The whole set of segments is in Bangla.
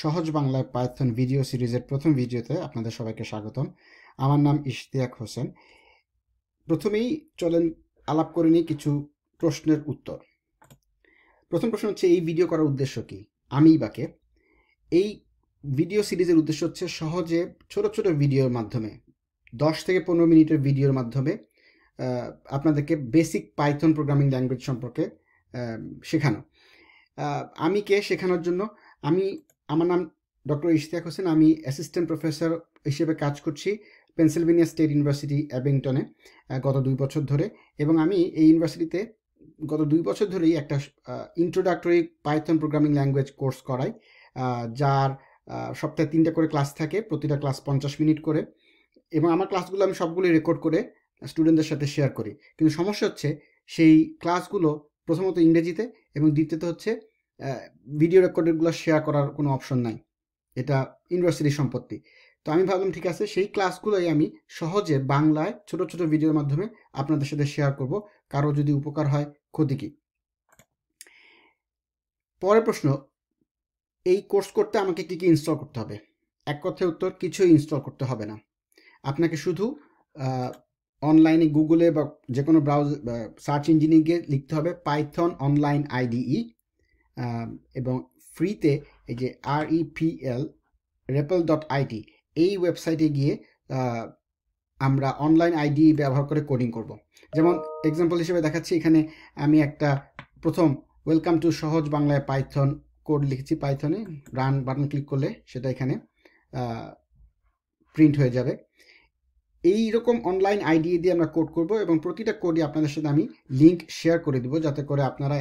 সহজ বাংলায় পাইথন ভিডিও সিরিজের প্রথম ভিডিওতে আপনাদের সবাইকে স্বাগতম আমার নাম ইশতিয়াক হোসেন প্রথমেই চলেন আলাপ করে নিই কিছু প্রশ্নের উত্তর প্রথম প্রশ্ন হচ্ছে এই ভিডিও করার উদ্দেশ্য কি আমিই বাকে এই ভিডিও সিরিজের উদ্দেশ্য হচ্ছে সহজে ছোট ছোট ভিডিওর মাধ্যমে দশ থেকে পনেরো মিনিটের ভিডিওর মাধ্যমে আপনাদেরকে বেসিক পাইথন প্রোগ্রামিং ল্যাঙ্গুয়েজ সম্পর্কে শেখানো আমি কে শেখানোর জন্য আমি আমার নাম ডক্টর ইশতিয়াক হোসেন আমি অ্যাসিস্ট্যান্ট প্রফেসর হিসেবে কাজ করছি পেনসিলভেনিয়া স্টেট ইউনিভার্সিটি অ্যাবিংটনে গত দুই বছর ধরে এবং আমি এই ইউনিভার্সিটিতে গত দুই বছর ধরেই একটা introductory python programming language course করাই যার সপ্তাহে তিনটা করে ক্লাস থাকে প্রতিটা ক্লাস পঞ্চাশ মিনিট করে এবং আমার ক্লাসগুলো আমি সবগুলি রেকর্ড করে স্টুডেন্টদের সাথে শেয়ার করি কিন্তু সমস্যা হচ্ছে সেই ক্লাসগুলো প্রথমত ইংরেজিতে এবং দ্বিতীয়ত হচ্ছে ভিডিও রেকর্ডেডগুলো শেয়ার করার কোনো অপশন নাই এটা ইউনিভার্সিটির সম্পত্তি তো আমি ভাবলাম ঠিক আছে সেই ক্লাসগুলোই আমি সহজে বাংলায় ছোট ছোট ভিডিওর মাধ্যমে আপনাদের সাথে শেয়ার করব কারো যদি উপকার হয় ক্ষতি কি পরের প্রশ্ন এই কোর্স করতে আমাকে কী কী ইনস্টল করতে হবে এক কথায় উত্তর কিছুই ইনস্টল করতে হবে না আপনাকে শুধু অনলাইনে গুগলে বা যে কোনো ব্রাউজ সার্চ ইঞ্জিনিয়ারিংয়ে লিখতে হবে পাইথন অনলাইন আইডিই এবং ফ্রিতে এই যে আর ইপিএল রেপেল ডট আইডি এই ওয়েবসাইটে গিয়ে আমরা অনলাইন আইডি ব্যবহার করে কোডিং করব। যেমন এক্সাম্পল হিসেবে দেখাচ্ছি এখানে আমি একটা প্রথম ওয়েলকাম টু সহজ বাংলায় পাইথন কোড লিখেছি পাইথনে রান বাটন ক্লিক করলে সেটা এখানে প্রিন্ট হয়ে যাবে এই রকম অনলাইন আইডি দিয়ে আমরা কোড করব এবং প্রতিটা কোডে আপনাদের সাথে আমি লিঙ্ক শেয়ার করে দেবো যাতে করে আপনারা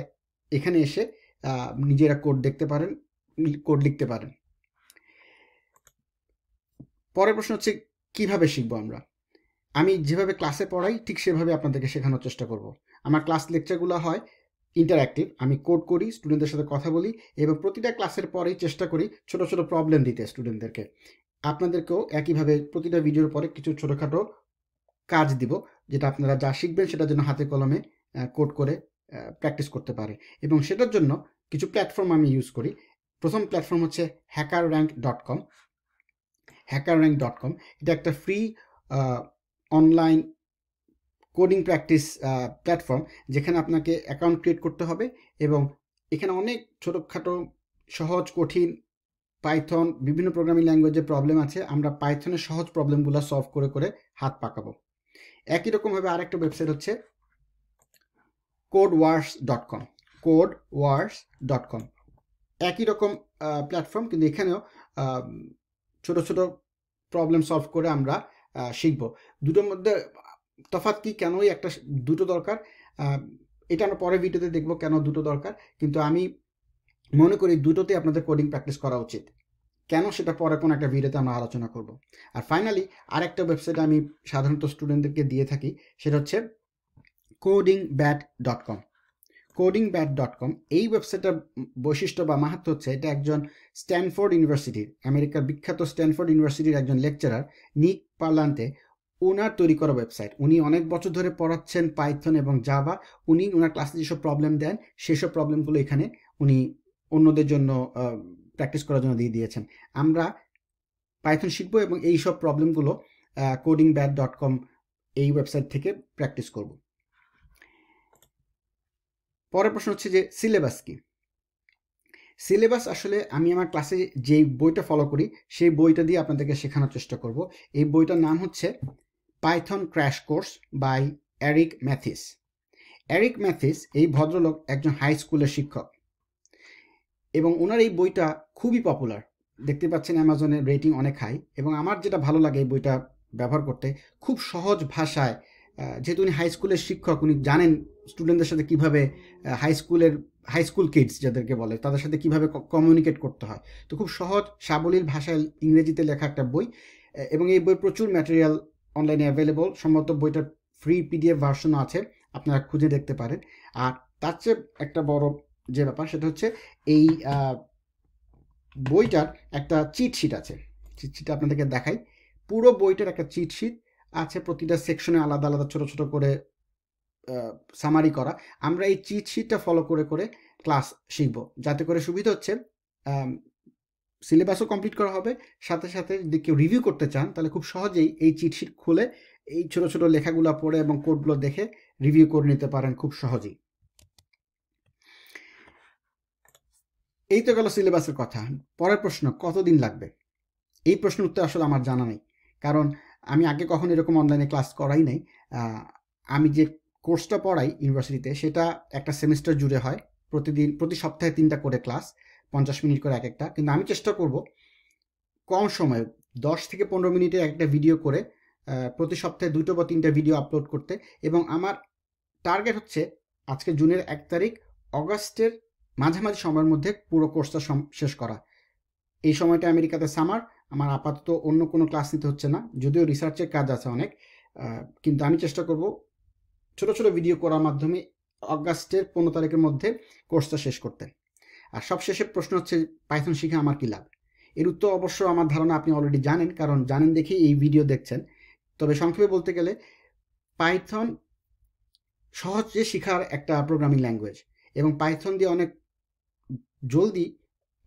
এখানে এসে নিজেরা কোড দেখতে পারেন কোড লিখতে পারেন পরের প্রশ্ন হচ্ছে কিভাবে শিখবো আমরা আমি যেভাবে ক্লাসে পড়াই ঠিক সেভাবে আপনাদেরকে শেখানোর চেষ্টা করব আমার ক্লাস লেকচারগুলো হয় ইন্টারঅ্যাক্টিভ আমি কোড করি স্টুডেন্টদের সাথে কথা বলি এবং প্রতিটা ক্লাসের পরেই চেষ্টা করি ছোট ছোট প্রবলেম দিতে স্টুডেন্টদেরকে আপনাদেরকেও একইভাবে প্রতিটা ভিডিওর পরে কিছু ছোটোখাটো কাজ দিব যেটা আপনারা যা শিখবেন সেটা যেন হাতে কলমে কোড করে প্র্যাকটিস করতে পারে এবং সেটার জন্য কিছু প্ল্যাটফর্ম আমি ইউজ করি প্রথম প্ল্যাটফর্ম হচ্ছে hacker rank dot com hacker rank dot com এটা একটা free online coding practice platform যেখানে আপনাকে অ্যাকাউন্ট ক্রিয়েট করতে হবে এবং এখানে অনেক ছোটোখাটো সহজ কঠিন পাইথন বিভিন্ন প্রোগ্রামিং ল্যাঙ্গুয়েজে প্রবলেম আছে আমরা পাইথনের সহজ প্রবলেমগুলো সলভ করে করে হাত পাকাবো একই রকমভাবে আরেকটা ওয়েবসাইট হচ্ছে code wars dot com code wars dot com একই রকম প্ল্যাটফর্ম কিন্তু এখানেও ছোট ছোট প্রবলেম সলভ করে আমরা শিখব দুটোর মধ্যে তফাত কি কেনই একটা দুটো দরকার এটা আমরা পরে ভিডিওতে দেখব কেন দুটো দরকার কিন্তু আমি মনে করি দুটোতে আপনাদের কোডিং প্র্যাকটিস করা উচিত কেন সেটা পরে কোনো একটা ভিডিওতে আমরা আলোচনা করব আর ফাইনালি আরেকটা ওয়েবসাইট আমি সাধারণত স্টুডেন্টদেরকে দিয়ে থাকি সেটা হচ্ছে coding bat dot com coding bat dot com এই ওয়েবসাইটটার বৈশিষ্ট্য বা মাহাত্ম হচ্ছে এটা একজন স্ট্যানফোর্ড ইউনিভার্সিটির আমেরিকার বিখ্যাত স্ট্যানফোর্ড ইউনিভার্সিটির একজন লেকচারার নিক পার্লান্তে ওনার তৈরি করা ওয়েবসাইট উনি অনেক বছর ধরে পড়াচ্ছেন পাইথন এবং জাভা উনি ওনার ক্লাসে যেসব প্রবলেম দেন সেসব প্রবলেমগুলো এখানে উনি অন্যদের জন্য প্র্যাকটিস করার জন্য দিয়ে দিয়েছেন আমরা পাইথন শিখবো এবং এই সব প্রবলেমগুলো কোডিং ব্যাট ডট কম এই ওয়েবসাইট থেকে প্র্যাকটিস করবো পরের প্রশ্ন হচ্ছে যে সিলেবাস কি সিলেবাস আসলে আমি আমার ক্লাসে যেই বইটা ফলো করি সেই বইটা দিয়ে আপনাদেরকে শেখানোর চেষ্টা করব এই বইটার নাম হচ্ছে python crash course by Eric Matthes Eric Matthes এই ভদ্রলোক একজন হাই স্কুলের শিক্ষক এবং ওনার এই বইটা খুবই পপুলার দেখতে পাচ্ছেন অ্যামাজনের রেটিং অনেক হাই এবং আমার যেটা ভালো লাগে এই বইটা ব্যবহার করতে খুব সহজ ভাষায় যেহেতু উনি হাই স্কুলের শিক্ষক উনি জানেন স্টুডেন্টদের সাথে কিভাবে হাই স্কুলের হাই স্কুল কিডস যাদেরকে বলে তাদের সাথে কিভাবে কমিউনিকেট করতে হয় তো খুব সহজ সাবলীল ভাষায় ইংরেজিতে লেখা একটা বই এবং এই বই প্রচুর ম্যাটেরিয়াল অনলাইনে অ্যাভেলেবল সম্ভবত বইটার ফ্রি পিডিএফ ভার্সনও আছে আপনারা খুঁজে দেখতে পারেন আর তার চেয়ে একটা বড় যে ব্যাপার সেটা হচ্ছে এই বইটার একটা চিটশিট আছে চিটশিট আপনাদেরকে দেখাই পুরো বইটার একটা চিটশিট আছে প্রতিটা সেকশনে আলাদা আলাদা ছোট ছোট করে সামারি করা আমরা এই চিট শিটটা ফলো করে করে ক্লাস শিখব যাতে করে সুবিধা হচ্ছে সিলেবাসও কমপ্লিট করা হবে সাথে সাথে যদি কেউ রিভিউ করতে চান তাহলে খুব সহজেই এই চিট শিট খুলে এই ছোট ছোট লেখাগুলো পড়ে এবং কোডগুলো দেখে রিভিউ করে নিতে পারেন খুব সহজেই এই তো গেল সিলেবাসের কথা পরের প্রশ্ন কতদিন লাগবে এই প্রশ্নের উত্তর আসলে আমার জানা নেই কারণ আমি আগে কখনো এরকম অনলাইনে ক্লাস করাই নাই আমি যে কোর্সটা পড়াই ইউনিভার্সিটিতে সেটা একটা সেমিস্টার জুড়ে হয় প্রতিদিন প্রতি সপ্তাহে তিনটা করে ক্লাস পঞ্চাশ মিনিট করে এক একটা কিন্তু আমি চেষ্টা করব কম সময়ে দশ থেকে পনেরো মিনিটের একটা ভিডিও করে প্রতি সপ্তাহে দুটো বা তিনটা ভিডিও আপলোড করতে এবং আমার টার্গেট হচ্ছে আজকে জুনের এক তারিখ অগাস্টের মাঝামাঝি সময়ের মধ্যে পুরো কোর্সটা শেষ করা এই সময়টা আমেরিকাতে সামার আমার আপাতত অন্য কোনো ক্লাস নিতে হচ্ছে না যদিও রিসার্চের কাজ আছে অনেক কিন্তু আমি চেষ্টা করব ছোট ছোট ভিডিও করার মাধ্যমে অগাস্টের পনেরো তারিখের মধ্যে কোর্সটা শেষ করতে আর সবশেষে প্রশ্ন হচ্ছে পাইথন শিখে আমার কী লাভ এর উত্তর অবশ্য আমার ধারণা আপনি অলরেডি জানেন কারণ জানেন দেখেই এই ভিডিও দেখছেন তবে সংক্ষেপে বলতে গেলে পাইথন সহজে শেখার একটা প্রোগ্রামিং ল্যাঙ্গুয়েজ এবং পাইথন দিয়ে অনেক জলদি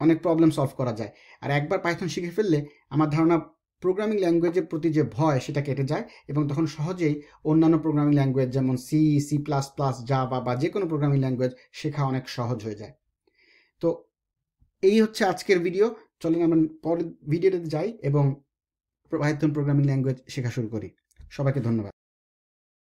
অনেক প্রবলেম সলভ করা যায় আর একবার পাইথন শিখে ফেললে আমার ধারণা প্রোগ্রামিং ল্যাঙ্গুয়েজের প্রতি যে ভয় সেটা কেটে যায় এবং তখন সহজেই অন্যান্য প্রোগ্রামিং ল্যাঙ্গুয়েজ যেমন C C plus plus Java বা যে কোনো প্রোগ্রামিং ল্যাঙ্গুয়েজ শেখা অনেক সহজ হয়ে যায় তো এই হচ্ছে আজকের ভিডিও চলেন আমরা পরের ভিডিওটাতে যাই এবং পাইথন প্রোগ্রামিং ল্যাঙ্গুয়েজ শেখা শুরু করি সবাইকে ধন্যবাদ